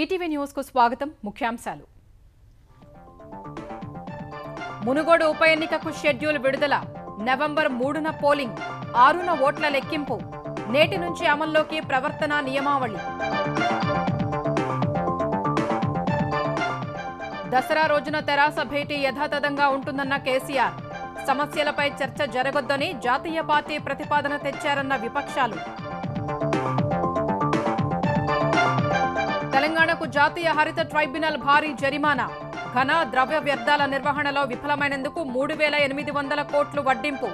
ETV news కు స్వాగతం ముఖ్యాంశాలు మునుగోడు ఉప ఎన్నికకు షెడ్యూల్ విడుదల నవంబర్ మూడున పోలింగ్ ఆరున ఓట్ల లెక్కింపు నేటి నుంచి అమల్లోకి ప్రవర్తన నియమావళి దసరా రోజున తెరాస భేటీ యథాతథంగా ఉంటుందన్న కేసీఆర్ సమస్యలపై చర్చ జరగొద్దని జాతీయ పార్టీ ప్రతిపాదన తెచ్చారన్న విపక్షాలు జాతీయ హరిత ట్రైబ్యునల్ భారీ జరిమానా ఘన ద్రవ్య వ్యర్థాల నిర్వహణలో విఫలమైనందుకు మూడు వేల ఎనిమిది వందల కోట్లు వడ్డింపు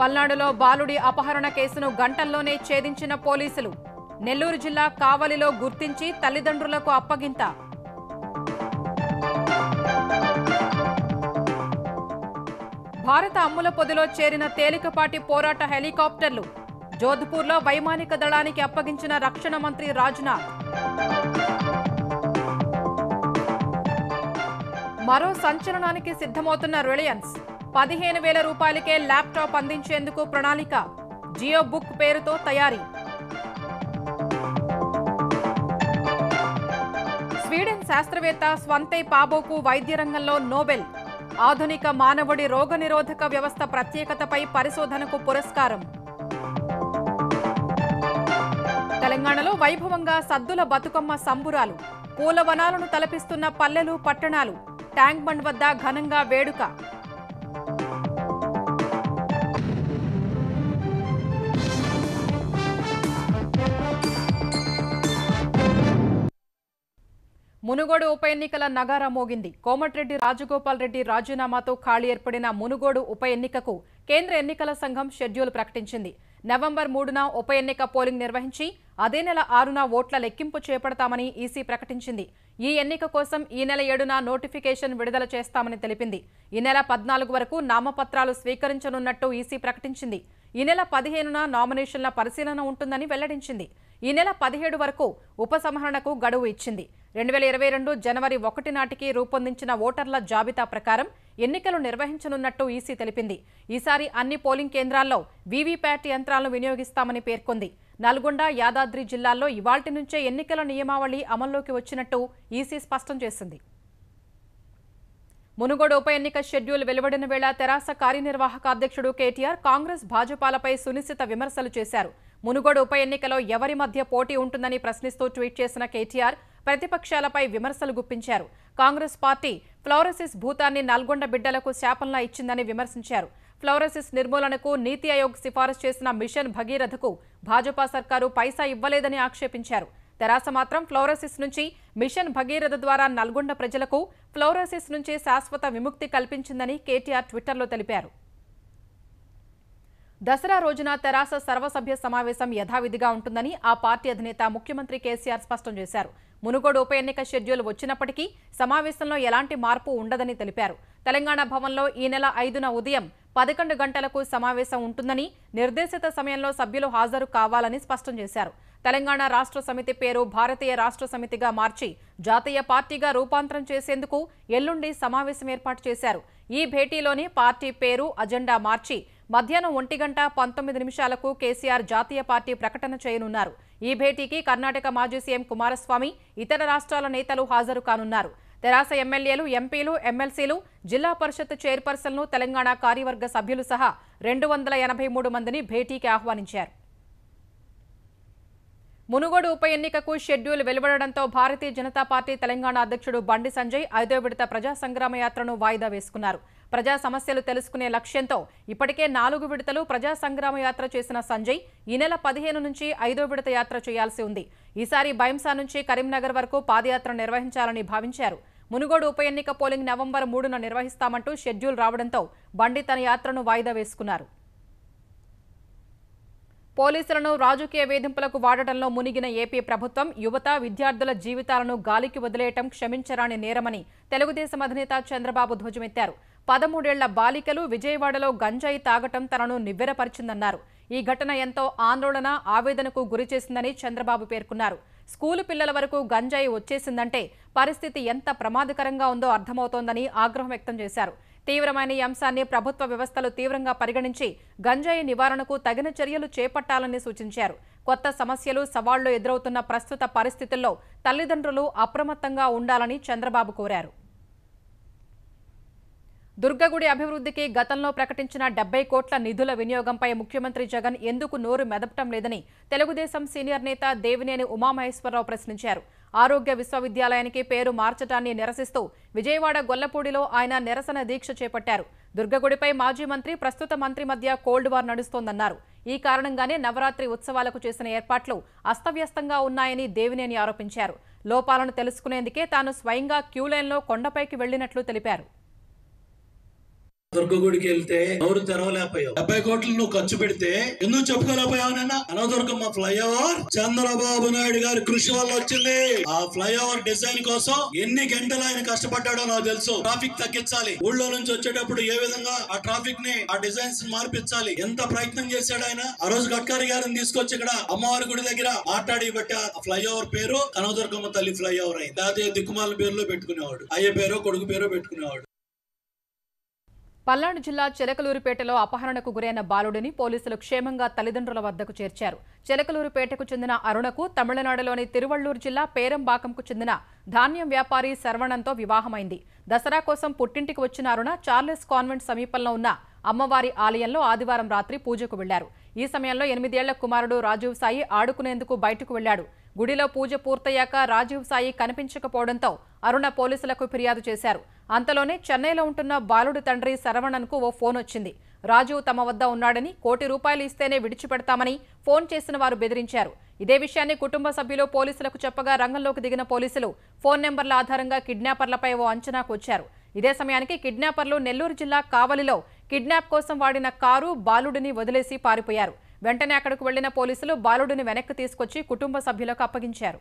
పల్నాడులో బాలుడి అపహరణ కేసును గంటల్లోనే ఛేదించిన పోలీసులు నెల్లూరు జిల్లా కావలిలో గుర్తించి తల్లిదండ్రులకు అప్పగింత భారత అమ్ముల పొదిలో చేరిన తేలికపాటి పోరాట హెలికాప్టర్లు జోధ్పూర్లో వైమానిక దళానికి అప్పగించిన రక్షణ మంత్రి రాజ్నాథ్ మరో సంచలనానికి సిద్ధమవుతున్న రిలయన్స్ పదిహేను వేల రూపాయలకే ల్యాప్టాప్ అందించేందుకు ప్రణాళిక జియో బుక్ పేరుతో తయారీ స్వీడన్ శాస్త్రవేత్త స్వంతే పాబోకు వైద్య రంగంలో నోబెల్ ఆధునిక మానవుడి రోగనిరోధక వ్యవస్థ ప్రత్యేకతపై పరిశోధనకు పురస్కారం తెలంగాణలో వైభవంగా సద్దుల బతుకమ్మ సంబురాలు పూల వనాలను తలపిస్తున్న పల్లెలు పట్టణాలు ట్యాంక్ బండ్ వద్ద ఘనంగా వేడుక మునుగోడు ఉప ఎన్నికల నగారా మోగింది కోమటిరెడ్డి రాజగోపాల్ రెడ్డి రాజీనామాతో ఖాళీ ఏర్పడిన మునుగోడు ఉప ఎన్నికకు కేంద్ర ఎన్నికల సంఘం షెడ్యూల్ ప్రకటించింది నవంబర్ మూడున ఉప ఎన్నిక పోలింగ్ నిర్వహించి అదే నెల ఆరున ఓట్ల లెక్కింపు చేపడతామని ఈసీ ప్రకటించింది ఈ ఎన్నిక కోసం ఈ నెల ఏడున నోటిఫికేషన్ విడుదల చేస్తామని తెలిపింది ఈ నెల పద్నాలుగు వరకు నామపత్రాలు స్వీకరించనున్నట్టు ఈసీ ప్రకటించింది ఈ నెల పదిహేనున నామినేషన్ల పరిశీలన ఉంటుందని వెల్లడించింది ఈ నెల పదిహేడు వరకు ఉపసంహరణకు గడువు ఇచ్చింది రెండు వేల ఇరవై రెండు జనవరి ఒకటి నాటికి రూపొందించిన ఓటర్ల జాబితా ప్రకారం ఎన్నికలు నిర్వహించనున్నట్టు ఈసీ తెలిపింది ఈసారి అన్ని పోలింగ్ కేంద్రాల్లో వీవీప్యాట్ యంత్రాలను వినియోగిస్తామని పేర్కొంది నల్గొండ యాదాద్రి జిల్లాల్లో ఇవాల్టి నుంచే ఎన్నికల నియమావళి అమల్లోకి వచ్చినట్టు ఈసీ స్పష్టం చేసింది మునుగోడు ఉప ఎన్నిక షెడ్యూల్ వెలువడిన వేళ తెరాస కార్యనిర్వాహక అధ్యక్షుడు కేటీఆర్ కాంగ్రెస్ భాజపాలపై సునిశ్చిత విమర్శలు చేశారు మునుగోడు ఉప ఎన్నికలో ఎవరి మధ్య పోటీ ఉంటుందని ప్రశ్నిస్తూ ట్వీట్ చేసిన కేటీఆర్ ప్రతిపక్షాలపై విమర్శలు గుప్పించారు కాంగ్రెస్ పార్టీ ఫ్లోరసిస్ భూతాన్ని నల్గొండ బిడ్డలకు శాపంలా ఇచ్చిందని విమర్శించారు ఫ్లోరసిస్ నిర్మూలనకు నీతి ఆయోగ్ సిఫారసు చేసిన మిషన్ భగీరథకు భాజపా సర్కారు పైసా ఇవ్వలేదని ఆక్షేపించారు తెరాస మాత్రం ఫ్లోరసిస్ నుంచి మిషన్ భగీరథ ద్వారా నల్గొండ ప్రజలకు ఫ్లోరసిస్ నుంచి శాశ్వత విముక్తి కల్పించిందని కేటీఆర్ ట్విట్టర్లో తెలిపారు దసరా రోజున తెరాస సర్వసభ్య సమావేశం యథావిధిగా ఉంటుందని ఆ పార్టీ అధినేత ముఖ్యమంత్రి కేసీఆర్ స్పష్టం చేశారు మునుగోడు ఉప ఎన్నిక షెడ్యూల్ వచ్చినప్పటికీ సమావేశంలో ఎలాంటి మార్పు ఉండదని తెలిపారు తెలంగాణ భవన్లో ఈ నెల ఐదున ఉదయం పదకొండు గంటలకు సమావేశం ఉంటుందని నిర్దేశిత సమయంలో సభ్యులు హాజరు కావాలని స్పష్టం చేశారు తెలంగాణ రాష్ట్ర సమితి పేరు భారతీయ రాష్ట్ర సమితిగా మార్చి జాతీయ పార్టీగా రూపాంతరం చేసేందుకు ఎల్లుండి సమావేశం ఏర్పాటు చేశారు ఈ భేటీలోనే పార్టీ పేరు అజెండా మార్చి మధ్యాహ్నం ఒంటి గంట పంతొమ్మిది నిమిషాలకు కేసీఆర్ జాతీయ పార్టీ ప్రకటన చేయనున్నారు ఈ భేటీకి కర్ణాటక మాజీ సీఎం కుమారస్వామి ఇతర రాష్ట్రాల నేతలు హాజరు కానున్నారు తెరాస ఎమ్మెల్యేలు ఎంపీలు ఎమ్మెల్సీలు జిల్లా పరిషత్ చైర్పర్సన్లు తెలంగాణ కార్యవర్గ సభ్యులు సహా రెండు మందిని భేటీకి ఆహ్వానించారు మునుగోడు ఉప ఎన్నికకు షెడ్యూల్ వెలువడడంతో భారతీయ జనతా పార్టీ తెలంగాణ అధ్యక్షుడు బండి సంజయ్ ఐదో విడత ప్రజా సంగ్రామ యాత్రను వాయిదా వేసుకున్నారు ప్రజా సమస్యలు తెలుసుకునే లక్ష్యంతో ఇప్పటికే నాలుగు విడతలు ప్రజా సంగ్రామ యాత్ర చేసిన సంజయ్ ఈ నెల పదిహేను నుంచి ఐదో విడత యాత్ర చేయాల్సి ఉంది ఈసారి బైంసా నుంచి కరీంనగర్ వరకు పాదయాత్ర నిర్వహించాలని భావించారు మునుగోడు ఉప ఎన్నిక పోలింగ్ నవంబర్ మూడున నిర్వహిస్తామంటూ షెడ్యూల్ రావడంతో బండి తన యాత్రను వాయిదా వేసుకున్నారు పోలీసులను రాజకీయ వేధింపులకు వాడటంలో మునిగిన ఏపీ ప్రభుత్వం యువత విద్యార్థుల జీవితాలను గాలికి వదిలేయటం క్షమించరాని నేరమని తెలుగుదేశం అధినేత చంద్రబాబు ధ్వజమెత్తారు పదమూడేళ్ల బాలికలు విజయవాడలో గంజాయి తాగటం తనను నివ్వెరపరిచిందన్నారు ఈ ఘటన ఎంతో ఆందోళన ఆవేదనకు గురిచేసిందని చంద్రబాబు పేర్కొన్నారు స్కూలు పిల్లల వరకు గంజాయి వచ్చేసిందంటే పరిస్థితి ఎంత ప్రమాదకరంగా ఉందో అర్థమవుతోందని ఆగ్రహం వ్యక్తం చేశారు తీవ్రమైన ఈ అంశాన్ని ప్రభుత్వ వ్యవస్థలు తీవ్రంగా పరిగణించి గంజాయి నివారణకు తగిన చర్యలు చేపట్టాలని సూచించారు కొత్త సమస్యలు సవాళ్లు ఎదురవుతున్న ప్రస్తుత పరిస్థితుల్లో తల్లిదండ్రులు అప్రమత్తంగా ఉండాలని చంద్రబాబు కోరారు దుర్గగుడి అభివృద్ధికి గతంలో ప్రకటించిన డెబ్బై కోట్ల నిధుల వినియోగంపై ముఖ్యమంత్రి జగన్ ఎందుకు నోరు మెదపటం లేదని తెలుగుదేశం సీనియర్ నేత దేవినేని ఉమామహేశ్వరరావు ప్రశ్నించారు ఆరోగ్య విశ్వవిద్యాలయానికి పేరు మార్చడాన్ని నిరసిస్తూ విజయవాడ గొల్లపూడిలో ఆయన నిరసన దీక్ష చేపట్టారు దుర్గగుడిపై మాజీ మంత్రి ప్రస్తుత మంత్రి మధ్య కోల్డ్ వార్ నడుస్తోందన్నారు ఈ కారణంగానే నవరాత్రి ఉత్సవాలకు చేసిన ఏర్పాట్లు అస్తవ్యస్తంగా ఉన్నాయని దేవినేని ఆరోపించారు లోపాలను తెలుసుకునేందుకే తాను స్వయంగా క్యూలైన్లో కొండపైకి వెళ్లినట్లు తెలిపారు దుర్గగుడికి వెళ్తే నోరు తెరవలేకపోయావు డెబ్బై కోట్లు నువ్వు ఖర్చు పెడితే ఎందుకు చెప్పుకోలేకపోయావునన్నా అనదుర్గమ్మ ఫ్లైఓవర్ చంద్రబాబు నాయుడు గారి కృషి వల్ల వచ్చింది ఆ ఫ్లైఓవర్ డిజైన్ కోసం ఎన్ని గంటలు ఆయన కష్టపడ్డాడో నాకు తెలుసు ట్రాఫిక్ తగ్గించాలి ఊళ్ళో నుంచి వచ్చేటప్పుడు ఏ విధంగా ఆ ట్రాఫిక్ ని ఆ డిజైన్స్ మార్పించాలి ఎంత ప్రయత్నం చేశాడు ఆయన ఆ రోజు గడ్కరీ గారిని తీసుకొచ్చి ఇక్కడ అమ్మవారి గుడి దగ్గర ఆటాడి ఆ ఫ్లైఓవర్ పేరు అనదుర్గమ్మ తల్లి ఫ్లైఓవర్ అయింది దాదాపు దిక్కుమాల పేరులో పెట్టుకునేవాడు అయ్యే పేరు కొడుకు పేరు పెట్టుకునేవాడు పల్నాడు జిల్లా చెలకలూరుపేటలో అపహరణకు గురైన బాలుడిని పోలీసులు క్షేమంగా తల్లిదండ్రుల వద్దకు చేర్చారు చెలకలూరుపేటకు చెందిన అరుణకు తమిళనాడులోని తిరువళ్లూరు జిల్లా పేరంబాకంకు చెందిన ధాన్యం వ్యాపారి శరవణంతో వివాహమైంది దసరా కోసం పుట్టింటికి వచ్చిన అరుణ చార్లెస్ కాన్వెంట్ సమీపంలో ఉన్న అమ్మవారి ఆలయంలో ఆదివారం రాత్రి పూజకు వెళ్లారు ఈ సమయంలో ఎనిమిదేళ్ల కుమారుడు రాజీవ్ సాయి ఆడుకునేందుకు బయటకు వెళ్లాడు గుడిలో పూజ పూర్తయ్యాక రాజీవ్ సాయి కనిపించకపోవడంతో అరుణ పోలీసులకు ఫిర్యాదు చేశారు అంతలోనే చెన్నైలో ఉంటున్న బాలుడి తండ్రి శరవణన్కు ఓ ఫోన్ వచ్చింది రాజు తమ వద్ద ఉన్నాడని కోటి రూపాయలు ఇస్తేనే విడిచిపెడతామని ఫోన్ చేసిన వారు బెదిరించారు ఇదే విషయాన్ని కుటుంబ సభ్యులు పోలీసులకు చెప్పగా రంగంలోకి దిగిన పోలీసులు ఫోన్ నెంబర్ల ఆధారంగా కిడ్నాపర్లపై ఓ అంచనాకు వచ్చారు ఇదే సమయానికి కిడ్నాపర్లు నెల్లూరు జిల్లా కావలిలో కిడ్నాప్ కోసం వాడిన కారు బాలుడిని వదిలేసి పారిపోయారు వెంటనే అక్కడకు వెళ్లిన పోలీసులు బాలుడిని వెనక్కి తీసుకొచ్చి కుటుంబ సభ్యులకు అప్పగించారు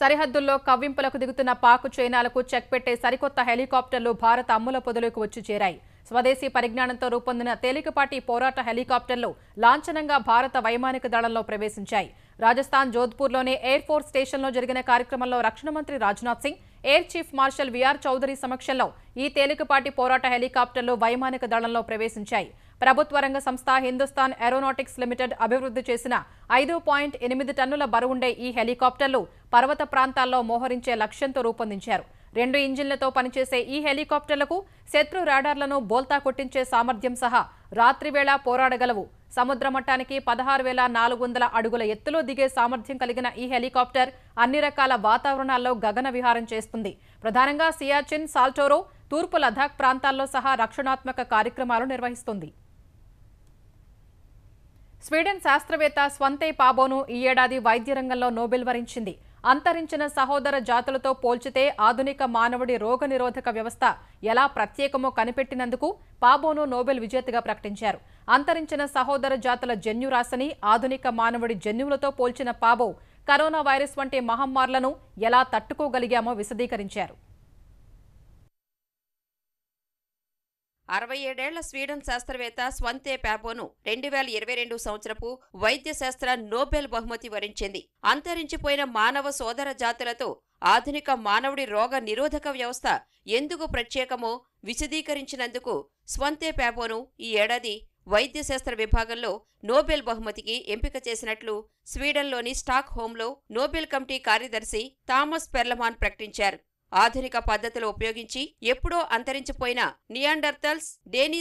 సరిహద్దుల్లో కవ్వింపులకు దిగుతున్న పాక్ చైనాలకు చెక్ పెట్టే సరికొత్త హెలికాప్టర్లు భారత అమ్ముల పొదులకు వచ్చి చేరాయి స్వదేశీ పరిజ్ఞానంతో రూపొందిన తేలికపాటి పోరాట హెలికాప్టర్లు లాంఛనంగా భారత వైమానిక దళంలో ప్రవేశించాయి రాజస్థాన్ జోధ్పూర్లోని ఎయిర్ ఫోర్స్ స్టేషన్లో జరిగిన కార్యక్రమంలో రక్షణ మంత్రి Rajnath Singh air chief marshal V R Chaudhari సమక్షంలో ఈ తేలికపాటి పోరాట హెలికాప్టర్లు వైమానిక దళంలో ప్రవేశించాయి ప్రభుత్వ రంగ సంస్థ హిందుస్థాన్ ఏరోనాటిక్స్ లిమిటెడ్ అభివృద్ధి చేసిన ఐదు పాయింట్ ఎనిమిది టన్నుల బరువుండే ఈ హెలికాప్టర్లు పర్వత ప్రాంతాల్లో మోహరించే లక్ష్యంతో రూపొందించారు రెండు ఇంజిన్లతో పనిచేసే ఈ హెలికాప్టర్లకు శత్రు రాడార్లను బోల్తా కొట్టించే సామర్థ్యం సహా రాత్రివేళ పోరాడగలవు సముద్ర మట్టానికి పదహారు వేల నాలుగు వందల అడుగుల ఎత్తులో దిగే సామర్థ్యం కలిగిన ఈ హెలికాప్టర్ అన్ని రకాల వాతావరణాల్లో గగన విహారం చేస్తుంది ప్రధానంగా సియాచిన్ సాల్టోరో తూర్పు లదాఖ్ ప్రాంతాల్లో సహా రక్షణాత్మక కార్యక్రమాలు నిర్వహిస్తుంది స్వీడన్ శాస్త్రవేత్త స్వంతే పాబోను ఈ ఏడాది వైద్య రంగంలో నోబెల్ వరించింది అంతరించిన సహోదర జాతులతో పోల్చితే ఆధునిక మానవుడి రోగనిరోధక వ్యవస్థ ఎలా ప్రత్యేకమో కనిపెట్టినందుకు పాబోను నోబెల్ విజేతగా ప్రకటించారు అంతరించిన సహోదర జాతుల జన్యురాశని ఆధునిక మానవుడి జన్యువులతో పోల్చిన పాబో కరోనా వైరస్ వంటి మహమ్మారులను ఎలా తట్టుకోగలిగామో విశదీకరించారు అరవై ఏడేళ్ల స్వీడన్ శాస్త్రవేత్త స్వంతే ప్యాబోను రెండు వేల ఇరవై రెండు సంవత్సరపు వైద్య శాస్త్ర నోబెల్ బహుమతి వరించింది అంతరించిపోయిన మానవ సోదర జాతులతో ఆధునిక మానవుడి రోగ నిరోధక వ్యవస్థ ఎందుకు ప్రత్యేకమో విశదీకరించినందుకు స్వంతే ప్యాబోను ఈ ఏడాది వైద్యశాస్త్ర విభాగంలో నోబెల్ బహుమతికి ఎంపిక చేసినట్లు స్వీడన్లోని స్టాక్ హోంలో నోబెల్ కమిటీ కార్యదర్శి థామస్ పెర్లమాన్ ప్రకటించారు ఆధునిక పద్ధతులు ఉపయోగించి ఎప్పుడో అంతరించిపోయిన నియాండర్తల్స్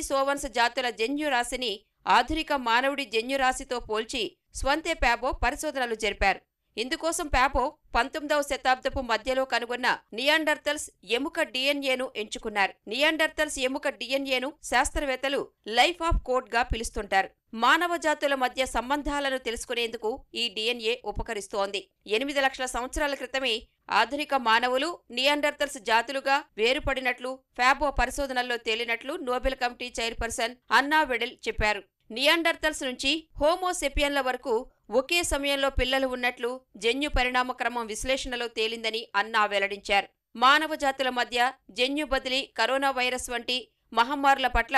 సోవన్స్ జాతుల జన్యురాశిని ఆధునిక మానవుడి జన్యురాశితో పోల్చి స్వంతే ప్యాబో పరిశోధనలు జరిపారు ఇందుకోసం పాపో పంతొమ్మిదవ శతాబ్దపు మధ్యలో కనుగొన్న నియాండర్తల్స్ ఎముక డిఎన్ఏను ఎంచుకున్నారు నియాండర్తల్స్ ఎముక డిఎన్ఏను శాస్త్రవేత్తలు లైఫ్ ఆఫ్ గా పిలుస్తుంటారు మానవ జాతుల మధ్య సంబంధాలను తెలుసుకునేందుకు ఈ డిఎన్ఏ ఉపకరిస్తోంది ఎనిమిది లక్షల సంవత్సరాల క్రితమే ఆధునిక మానవులు నియాండర్తల్స్ జాతులుగా వేరుపడినట్లు ఫ్యాబో పరిశోధనల్లో తేలినట్లు నోబెల్ కమిటీ చైర్పర్సన్ అన్నా వెడెల్ చెప్పారు నియాండర్తల్స్ నుంచి హోమోసెపియన్ల వరకు ఒకే సమయంలో పిల్లలు ఉన్నట్లు జన్యు పరిణామక్రమం విశ్లేషణలో తేలిందని అన్నా వెల్లడించారు మానవ జాతుల మధ్య జన్యు బదిలీ కరోనా వైరస్ వంటి మహమ్మారుల పట్ల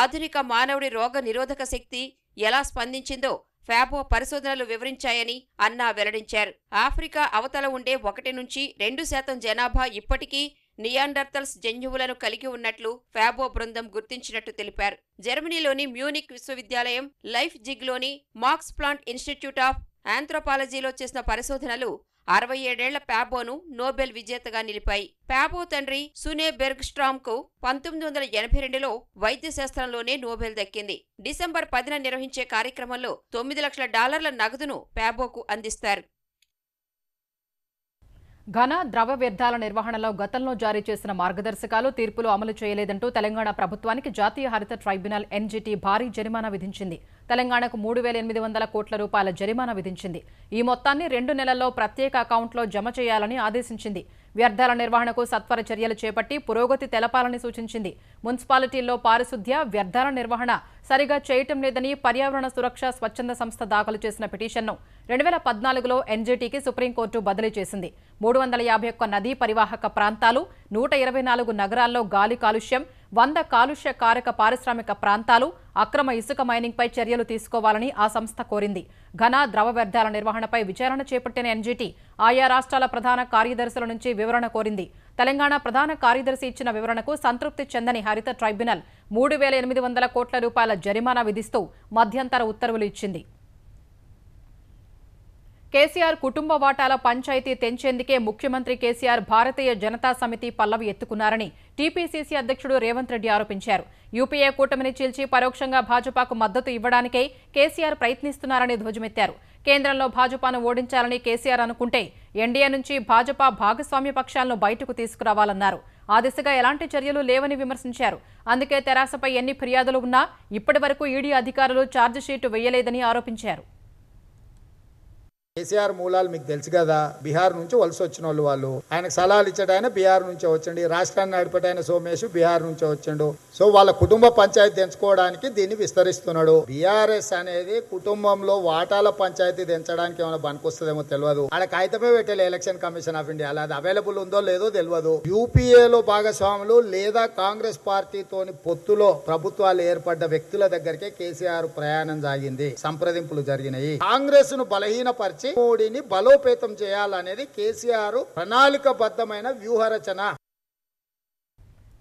ఆధునిక మానవుడి రోగ నిరోధక శక్తి ఎలా స్పందించిందో ఫ్యాబో పరిశోధనలు వివరించాయని అన్నా వెల్లడించారు ఆఫ్రికా అవతల ఉండే ఒకటి నుంచి రెండు శాతం జనాభా ఇప్పటికీ నియాండర్తల్స్ జన్యువులను కలిగి ఉన్నట్లు ఫ్యాబో బృందం గుర్తించినట్టు తెలిపారు జర్మనీలోని మ్యూనిక్ విశ్వవిద్యాలయం లైఫ్ జిగ్లోని మాక్స్ ప్లాంట్ ఇన్స్టిట్యూట్ ఆఫ్ ఆంథ్రోపాలజీలో చేసిన పరిశోధనలు అరవై ఏడేళ్ల ప్యాబోను నోబెల్ విజేతగా నిలిపాయి ప్యాబో తండ్రి సునే బెర్గ్స్ట్రామ్ కు పంతొమ్మిది వందల ఎనభై రెండులో వైద్య శాస్త్రంలోనే నోబెల్ దక్కింది డిసెంబర్ పదిన నిర్వహించే కార్యక్రమంలో తొమ్మిది లక్షల డాలర్ల నగదును ప్యాబోకు అందిస్తారు ఘన ద్రవ వ్యర్థాల నిర్వహణలో గతంలో జారీ చేసిన మార్గదర్శకాలు తీర్పులు అమలు చేయలేదంటూ తెలంగాణ ప్రభుత్వానికి జాతీయ హరిత ట్రైబ్యునల్ ఎన్జిటి భారీ జరిమానా విధించింది తెలంగాణకు మూడు వేల ఎనిమిది వందల కోట్ల రూపాయల జరిమానా విధించింది ఈ మొత్తాన్ని రెండు నెలల్లో ప్రత్యేక అకౌంట్లో జమ చేయాలని ఆదేశించింది వ్యర్థాల నిర్వహణకు సత్వర చర్యలు చేపట్టి పురోగతి తెలపాలని సూచించింది మున్సిపాలిటీల్లో పారిశుద్ధ్య వ్యర్థాల నిర్వహణ సరిగా చేయటం లేదని పర్యావరణ సురక్ష స్వచ్ఛంద సంస్థ దాఖలు చేసిన పిటిషన్ను రెండు వేల పద్నాలుగులో ఎన్జీటీకి సుప్రీంకోర్టు బదిలీ చేసింది మూడు వందల యాభై ఒక్క నదీ పరివాహక ప్రాంతాలు నూట ఇరవై నాలుగు నగరాల్లో గాలి కాలుష్యం వంద కాలుష్య కారక పారిశ్రామిక ప్రాంతాలు అక్రమ ఇసుక మైనింగ్పై చర్యలు తీసుకోవాలని ఆ సంస్థ కోరింది ఘన ద్రవ వ్యర్థాల నిర్వహణపై విచారణ చేపట్టిన ఎన్జీటీ ఆయా రాష్ట్రాల ప్రధాన కార్యదర్శుల నుంచి వివరణ కోరింది తెలంగాణ ప్రధాన కార్యదర్శి ఇచ్చిన వివరణకు సంతృప్తి చెందని హరిత ట్రైబ్యునల్ మూడు కోట్ల రూపాయల జరిమానా విధిస్తూ మధ్యంతర ఉత్తర్వులు ఇచ్చింది కేసీఆర్ కుటుంబ వాటాల పంచాయతీ తెంచేందుకే ముఖ్యమంత్రి కేసీఆర్ భారతీయ జనతా సమితి పల్లవి ఎత్తుకున్నారని టీపీసీసీ అధ్యక్షుడు రేవంత్ రెడ్డి ఆరోపించారు యూపీఏ కూటమిని చీల్చి పరోక్షంగా భాజపాకు మద్దతు ఇవ్వడానికే కేసీఆర్ ప్రయత్నిస్తున్నారని ధ్వజమెత్తారు కేంద్రంలో భాజపాను ఓడించాలని కేసీఆర్ అనుకుంటే ఎన్డీఏ నుంచి భాజపా భాగస్వామ్య పక్షాలను బయటకు తీసుకురావాలన్నారు ఆ దిశగా ఎలాంటి చర్యలు లేవని విమర్శించారు అందుకే తెరాసపై ఎన్ని ఫిర్యాదులు ఉన్నా ఇప్పటి వరకు ఈడీ అధికారులు ఛార్జిషీటు వేయలేదని ఆరోపించారు కేసీఆర్ మూలాలు మీకు తెలుసు కదా బీహార్ నుంచి వలస వచ్చిన వాళ్ళు వాళ్ళు ఆయనకు సలహాలు ఇచ్చాడు ఆయన బీహార్ నుంచి వచ్చండి రాష్ట్రాన్ని నడిపేట ఆయన సోమేష్ బీహార్ నుంచి వచ్చిండు సో వాళ్ళ కుటుంబ పంచాయతీ తెంచుకోవడానికి దీన్ని విస్తరిస్తున్నాడు బీఆర్ఎస్ అనేది కుటుంబంలో వాటాల పంచాయతీ తెంచడానికి ఏమైనా పనికొస్తుందేమో తెలియదు ఆడ కాగితమే పెట్టాలి ఎలక్షన్ కమిషన్ ఆఫ్ ఇండియా అలా అది అవైలబుల్ ఉందో లేదో తెలియదు యూపీఏలో భాగస్వాములు లేదా కాంగ్రెస్ పార్టీతోని పొత్తులో ప్రభుత్వాలు ఏర్పడ్డ వ్యక్తుల దగ్గరికే కేసీఆర్ ప్రయాణం సాగింది సంప్రదింపులు జరిగినాయి కాంగ్రెస్ ను బలహీన పరిచయం చేసి మోడీని బలోపేతం చేయాలనేది కేసీఆర్ బద్దమైన వ్యూహరచన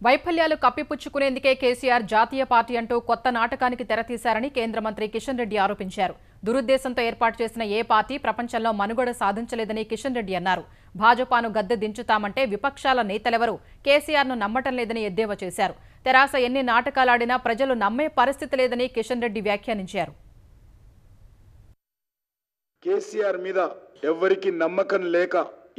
వైఫల్యాలు కప్పిపుచ్చుకునేందుకే కేసీఆర్ జాతీయ పార్టీ అంటూ కొత్త నాటకానికి తెరతీశారని కేంద్ర మంత్రి కిషన్ రెడ్డి ఆరోపించారు దురుద్దేశంతో ఏర్పాటు చేసిన ఏ పార్టీ ప్రపంచంలో మనుగడ సాధించలేదని కిషన్ రెడ్డి అన్నారు భాజపాను గద్దె దించుతామంటే విపక్షాల కేసీఆర్ కేసీఆర్ను నమ్మటం లేదని ఎద్దేవా చేశారు తెరాస ఎన్ని నాటకాలాడినా ప్రజలు నమ్మే పరిస్థితి లేదని కిషన్ రెడ్డి వ్యాఖ్యానించారు కేసీఆర్ మీద ఎవరికి నమ్మకం లేక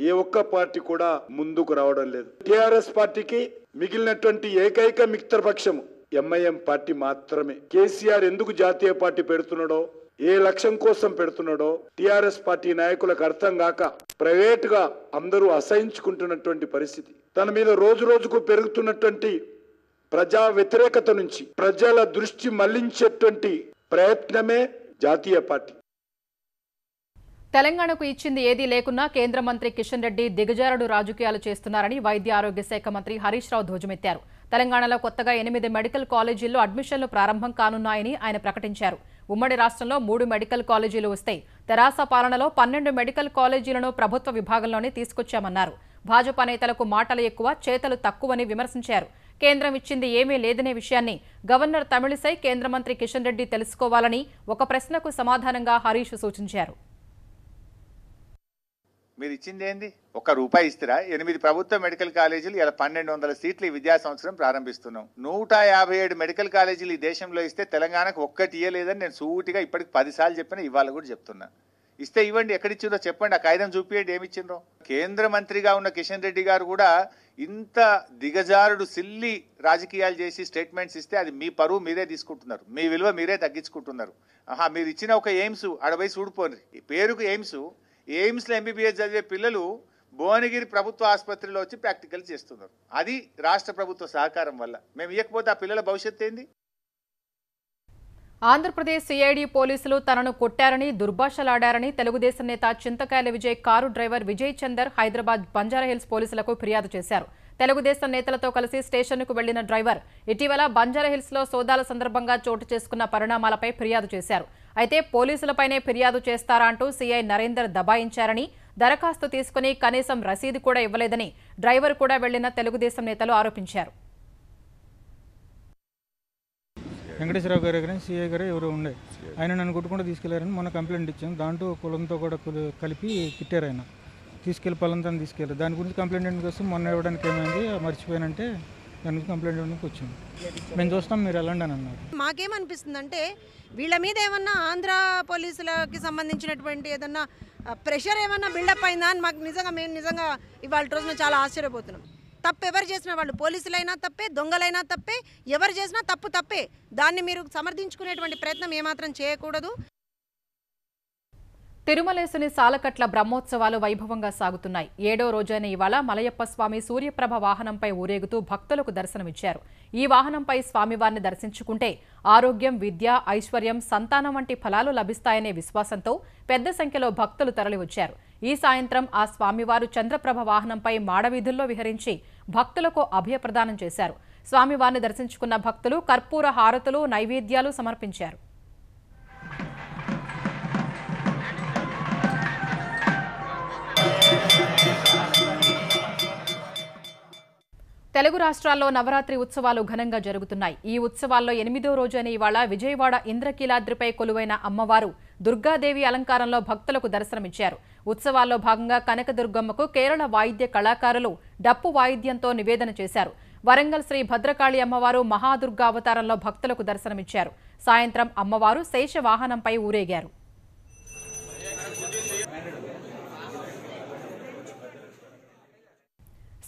ఏ ఒక్క పార్టీ కూడా ముందుకు రావడం లేదు టిఆర్ఎస్ పార్టీకి మిగిలినటువంటి ఏకైక పక్షము ఎంఐఎం పార్టీ మాత్రమే కేసీఆర్ ఎందుకు జాతీయ పార్టీ పెడుతున్నాడో ఏ లక్ష్యం కోసం పెడుతున్నాడో టిఆర్ఎస్ పార్టీ నాయకులకు అర్థం కాక ప్రైవేట్ గా అందరూ అసహించుకుంటున్నటువంటి పరిస్థితి తన మీద రోజు రోజుకు పెరుగుతున్నటువంటి ప్రజా వ్యతిరేకత నుంచి ప్రజల దృష్టి మళ్లించేటువంటి ప్రయత్నమే జాతీయ పార్టీ తెలంగాణకు ఇచ్చింది ఏదీ లేకున్నా కేంద్ర మంత్రి కిషన్ రెడ్డి దిగజారుడు రాజకీయాలు చేస్తున్నారని వైద్య ఆరోగ్య శాఖ మంత్రి హరీష్ రావు ధ్వజమెత్తారు తెలంగాణలో కొత్తగా ఎనిమిది మెడికల్ కాలేజీల్లో అడ్మిషన్లు ప్రారంభం కానున్నాయని ఆయన ప్రకటించారు ఉమ్మడి రాష్ట్రంలో మూడు మెడికల్ కాలేజీలు వస్తాయి తెరాస పాలనలో పన్నెండు మెడికల్ కాలేజీలను ప్రభుత్వ విభాగంలోనే తీసుకొచ్చామన్నారు భాజపా నేతలకు మాటలు ఎక్కువ చేతలు తక్కువని విమర్శించారు కేంద్రం ఇచ్చింది ఏమీ లేదనే విషయాన్ని గవర్నర్ తమిళిసై కేంద్ర మంత్రి కిషన్ రెడ్డి తెలుసుకోవాలని ఒక ప్రశ్నకు సమాధానంగా హరీష్ సూచించారు మీరు ఇచ్చింది ఏంది ఒక్క రూపాయి ఇస్తారా ఎనిమిది ప్రభుత్వ మెడికల్ కాలేజీలు ఇలా పన్నెండు వందల సీట్లు విద్యా సంవత్సరం ప్రారంభిస్తున్నాం నూట యాభై ఏడు మెడికల్ కాలేజీలు ఈ దేశంలో ఇస్తే తెలంగాణకు ఒక్కటి ఇవ్వలేదని నేను సూటిగా ఇప్పటికి పదిసార్లు చెప్పిన ఇవాళ కూడా చెప్తున్నా ఇస్తే ఇవ్వండి ఎక్కడిచ్చిందో చెప్పండి ఆ కాగితం చూపియండి ఏమిచ్చిండ్రో కేంద్ర మంత్రిగా ఉన్న కిషన్ రెడ్డి గారు కూడా ఇంత దిగజారుడు సిల్లి రాజకీయాలు చేసి స్టేట్మెంట్స్ ఇస్తే అది మీ పరువు మీరే తీసుకుంటున్నారు మీ విలువ మీరే తగ్గించుకుంటున్నారు ఆహా మీరు ఇచ్చిన ఒక ఎయిమ్స్ ఊడిపోండి ఈ పేరుకు ఎయిమ్స్ ఎయిమ్స్లో ఎంబీబీఎస్ చదివే పిల్లలు భువనగిరి ప్రభుత్వ ఆసుపత్రిలో వచ్చి ప్రాక్టికల్ చేస్తున్నారు అది రాష్ట్ర ప్రభుత్వ సహకారం వల్ల మేము ఇవ్వకపోతే ఆ పిల్లల భవిష్యత్తు ఏంది ఆంధ్రప్రదేశ్ సిఐడి పోలీసులు తనను కొట్టారని దుర్భాషలాడారని తెలుగుదేశం నేత చింతకాయల విజయ్ కారు డ్రైవర్ విజయ్ చందర్ హైదరాబాద్ బంజారాహిల్స్ పోలీసులకు ఫిర్యాదు చేశారు తెలుగుదేశం నేతలతో కలిసి స్టేషన్కు వెళ్లిన డ్రైవర్ ఇటీవల బంజారాహిల్స్లో సోదాల సందర్భంగా చోటు చేసుకున్న పరిణామాలపై ఫిర్యాదు చేశారు అయితే పోలీసులపైనే ఫిర్యాదు చేస్తారా అంటూ సీఐ నరేందర్ దబాయించారని దరఖాస్తు తీసుకుని కనీసం రసీదు కూడా ఇవ్వలేదని డ్రైవర్ కూడా వెళ్లిన తెలుగుదేశం నేతలు ఆరోపించారు వెంకటేశ్వరరావు గారు కానీ సీఐ గారు ఎవరు ఉండే ఆయన నన్ను కొట్టుకుంటూ తీసుకెళ్లారని మొన్న కంప్లైంట్ ఇచ్చాను దాంట్లో కులంతో కూడా కలిపి తిట్టారు ఆయన తీసుకెళ్ళి పలంతాన్ని తీసుకెళ్ళి దాని గురించి కంప్లైంట్ ఇవ్వడానికి వస్తే మొన్న ఇవ్వడానికి ఏమైంది మర్చిపోయానంటే దాని గురించి కంప్లైంట్ ఇవ్వడానికి వచ్చాము మేము చూస్తాం మీరు వెళ్ళండి అని అన్నారు మాకేమనిపిస్తుంది అంటే వీళ్ళ మీద ఏమన్నా ఆంధ్ర పోలీసులకి సంబంధించినటువంటి ఏదన్నా ప్రెషర్ ఏమన్నా బిల్డప్ అయిందా అని మాకు నిజంగా మేము నిజంగా ఇవాళ రోజున చాలా ఆశ్చర్యపోతున్నాం తప్పు ఎవరు చేసిన వాళ్ళు పోలీసులైనా తప్పే దొంగలైనా తప్పే ఎవరు చేసినా తప్పు తప్పే దాన్ని మీరు సమర్థించుకునేటువంటి ప్రయత్నం ఏమాత్రం చేయకూడదు తిరుమలేసుని సాలకట్ల బ్రహ్మోత్సవాలు వైభవంగా సాగుతున్నాయి ఏడో రోజైన ఇవాళ మలయప్ప స్వామి సూర్యప్రభ వాహనంపై ఊరేగుతూ భక్తులకు దర్శనమిచ్చారు ఈ వాహనంపై స్వామివారిని దర్శించుకుంటే ఆరోగ్యం విద్య ఐశ్వర్యం సంతానం వంటి ఫలాలు లభిస్తాయనే విశ్వాసంతో పెద్ద సంఖ్యలో భక్తులు తరలివచ్చారు ఈ సాయంత్రం ఆ స్వామివారు చంద్రప్రభ వాహనంపై మాడవీధుల్లో విహరించి భక్తులకు అభయప్రదానం చేశారు స్వామివారిని దర్శించుకున్న భక్తులు కర్పూర హారతులు నైవేద్యాలు సమర్పించారు తెలుగు రాష్ట్రాల్లో నవరాత్రి ఉత్సవాలు ఘనంగా జరుగుతున్నాయి ఈ ఉత్సవాల్లో ఎనిమిదో రోజైన ఇవాళ విజయవాడ ఇంద్రకీలాద్రిపై కొలువైన అమ్మవారు దుర్గాదేవి అలంకారంలో భక్తులకు దర్శనమిచ్చారు ఉత్సవాల్లో భాగంగా కనకదుర్గమ్మకు కేరళ వాయిద్య కళాకారులు డప్పు వాయిద్యంతో నివేదన చేశారు వరంగల్ శ్రీ భద్రకాళి అమ్మవారు మహాదుర్గా అవతారంలో భక్తులకు దర్శనమిచ్చారు సాయంత్రం అమ్మవారు శేష వాహనంపై ఊరేగారు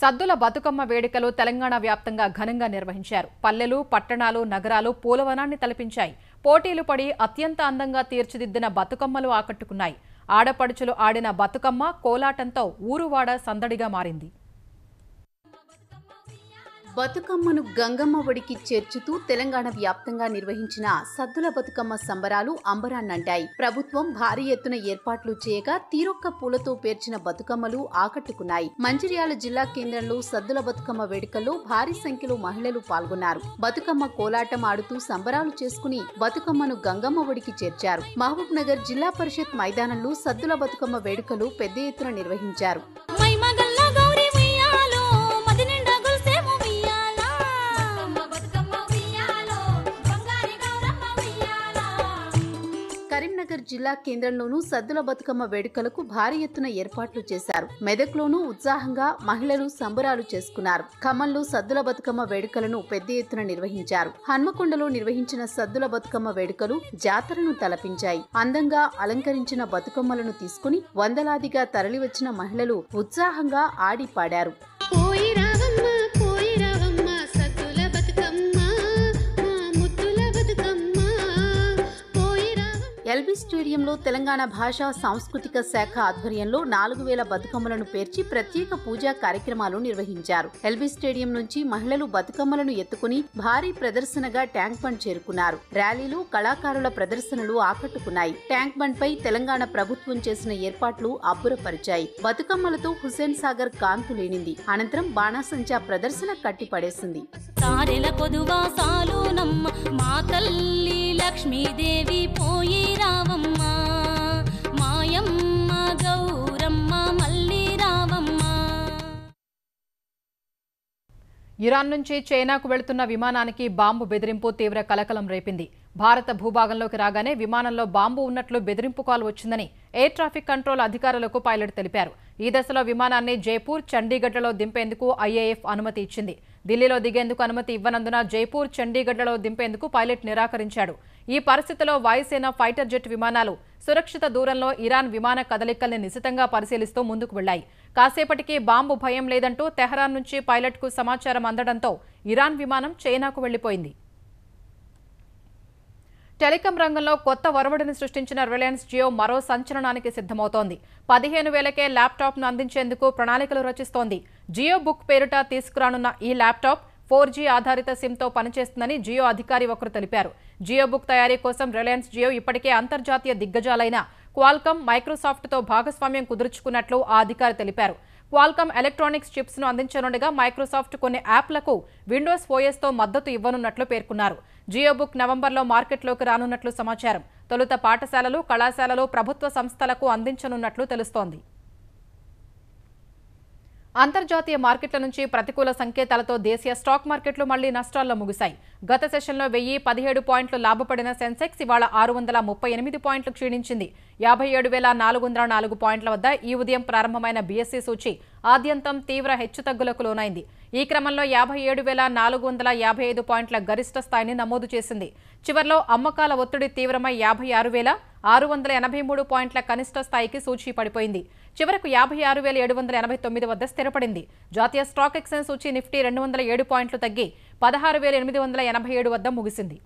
సద్దుల బతుకమ్మ వేడుకలు తెలంగాణ వ్యాప్తంగా ఘనంగా నిర్వహించారు పల్లెలు పట్టణాలు నగరాలు పూలవనాన్ని తలపించాయి పోటీలు పడి అత్యంత అందంగా తీర్చిదిద్దిన బతుకమ్మలు ఆకట్టుకున్నాయి ఆడపడుచులు ఆడిన బతుకమ్మ కోలాటంతో ఊరువాడ సందడిగా మారింది బతుకమ్మను గంగమ్మ ఒడికి చేర్చుతూ తెలంగాణ వ్యాప్తంగా నిర్వహించిన సద్దుల బతుకమ్మ సంబరాలు అంబరాన్నంటాయి ప్రభుత్వం భారీ ఎత్తున ఏర్పాట్లు చేయగా తీరొక్క పూలతో పేర్చిన బతుకమ్మలు ఆకట్టుకున్నాయి మంచిర్యాల జిల్లా కేంద్రంలో సద్దుల బతుకమ్మ వేడుకల్లో భారీ సంఖ్యలో మహిళలు పాల్గొన్నారు బతుకమ్మ కోలాటం ఆడుతూ సంబరాలు చేసుకుని బతుకమ్మను గంగమ్మ ఒడికి చేర్చారు మహబూబ్ నగర్ జిల్లా పరిషత్ మైదానంలో సద్దుల బతుకమ్మ వేడుకలు పెద్ద ఎత్తున నిర్వహించారు జిల్లా కేంద్రంలోనూ సద్దుల బతుకమ్మ వేడుకలకు భారీ ఎత్తున ఏర్పాట్లు చేశారు మెదక్లోనూ ఉత్సాహంగా మహిళలు సంబరాలు చేసుకున్నారు ఖమ్మంలో సద్దుల బతుకమ్మ వేడుకలను పెద్ద ఎత్తున నిర్వహించారు హన్మకొండలో నిర్వహించిన సద్దుల బతుకమ్మ వేడుకలు జాతరను తలపించాయి అందంగా అలంకరించిన బతుకమ్మలను తీసుకుని వందలాదిగా తరలివచ్చిన మహిళలు ఉత్సాహంగా ఆడి పాడారు ఎల్బీ స్టేడియంలో తెలంగాణ భాషా సాంస్కృతిక శాఖ ఆధ్వర్యంలో నాలుగు వేల బతుకమ్మలను పేర్చి ప్రత్యేక పూజా కార్యక్రమాలు నిర్వహించారు ఎల్బీ స్టేడియం నుంచి మహిళలు బతుకమ్మలను ఎత్తుకుని భారీ ప్రదర్శనగా ట్యాంక్ బండ్ చేరుకున్నారు ర్యాలీలు కళాకారుల ప్రదర్శనలు ఆకట్టుకున్నాయి ట్యాంక్ బండ్ పై తెలంగాణ ప్రభుత్వం చేసిన ఏర్పాట్లు అబ్బురపరిచాయి బతుకమ్మలతో హుసేన్ సాగర్ కాంతు లేనింది అనంతరం బాణాసంచా ప్రదర్శన కట్టిపడేసింది మా లక్ష్మీదేవి పోయిరా பாவம்மா ఇరాన్ నుంచి చైనాకు వెళుతున్న విమానానికి బాంబు బెదిరింపు తీవ్ర కలకలం రేపింది భారత భూభాగంలోకి రాగానే విమానంలో బాంబు ఉన్నట్లు బెదిరింపు కాల్ వచ్చిందని ఎయిర్ ట్రాఫిక్ కంట్రోల్ అధికారులకు పైలట్ తెలిపారు ఈ దశలో విమానాన్ని జైపూర్ చండీగఢ్లలో దింపేందుకు ఐఏఎఫ్ అనుమతి ఇచ్చింది ఢిల్లీలో దిగేందుకు అనుమతి ఇవ్వనందున జైపూర్ చండీగఢ్లలో దింపేందుకు పైలట్ నిరాకరించాడు ఈ పరిస్థితిలో వాయుసేన ఫైటర్ జెట్ విమానాలు సురక్షిత దూరంలో ఇరాన్ విమాన కదలికల్ని నిశితంగా పరిశీలిస్తూ ముందుకు వెళ్లాయి కాసేపటికి బాంబు భయం లేదంటూ తెహరాన్ నుంచి పైలట్కు సమాచారం అందడంతో ఇరాన్ విమానం చైనాకు వెళ్లిపోయింది టెలికం రంగంలో కొత్త వరవడిని సృష్టించిన రిలయన్స్ జియో మరో సంచలనానికి సిద్ధమవుతోంది పదిహేను వేలకే ల్యాప్టాప్ను అందించేందుకు ప్రణాళికలు రచిస్తోంది జియో బుక్ పేరిట తీసుకురానున్న ఈ ల్యాప్టాప్ ఫోర్ జీ ఆధారిత సిమ్తో పనిచేస్తుందని జియో అధికారి ఒకరు తెలిపారు జియో బుక్ తయారీ కోసం రిలయన్స్ జియో ఇప్పటికే అంతర్జాతీయ దిగ్గజాలైన క్వాల్కమ్ మైక్రోసాఫ్ట్తో భాగస్వామ్యం కుదుర్చుకున్నట్లు ఆ అధికారి తెలిపారు క్వాల్కమ్ ఎలక్ట్రానిక్స్ చిప్స్ను అందించనుండగా మైక్రోసాఫ్ట్ కొన్ని యాప్లకు విండోస్ ఓఎస్తో మద్దతు ఇవ్వనున్నట్లు పేర్కొన్నారు జియోబుక్ నవంబర్లో మార్కెట్లోకి రానున్నట్లు సమాచారం తొలుత పాఠశాలలు కళాశాలలు ప్రభుత్వ సంస్థలకు అందించనున్నట్లు తెలుస్తోంది అంతర్జాతీయ మార్కెట్ల నుంచి ప్రతికూల సంకేతాలతో దేశీయ స్టాక్ మార్కెట్లు మళ్లీ నష్టాల్లో ముగిశాయి గత సెషన్లో వెయ్యి పదిహేడు పాయింట్లు లాభపడిన సెన్సెక్స్ ఇవాళ ఆరు వందల ముప్పై ఎనిమిది పాయింట్లు క్షీణించింది యాభై ఏడు వేల నాలుగు వందల నాలుగు పాయింట్ల వద్ద ఈ ఉదయం ప్రారంభమైన బీఎస్సీ సూచి ఆద్యంతం తీవ్ర హెచ్చుతగ్గులకు లోనైంది ఈ క్రమంలో యాభై ఏడు వేల నాలుగు వందల యాభై ఐదు పాయింట్ల గరిష్ట స్థాయిని నమోదు చేసింది చివరిలో అమ్మకాల ఒత్తిడి తీవ్రమై యాభై ఆరు వేల ఆరు వందల ఎనభై మూడు పాయింట్ల కనిష్ట స్థాయికి సూచీ పడిపోయింది చివరకు యాభై ఆరు వేల ఏడు వందల ఎనభై తొమ్మిది వద్ద స్థిరపడింది జాతీయ స్టాక్ ఎక్స్చేంజ్ సూచీ నిఫ్టీ రెండు వందల ఏడు పాయింట్లు తగ్గి పదహారు వేల ఎనిమిది వందల ఎనభై ఏడు వద్ద ముగిసింది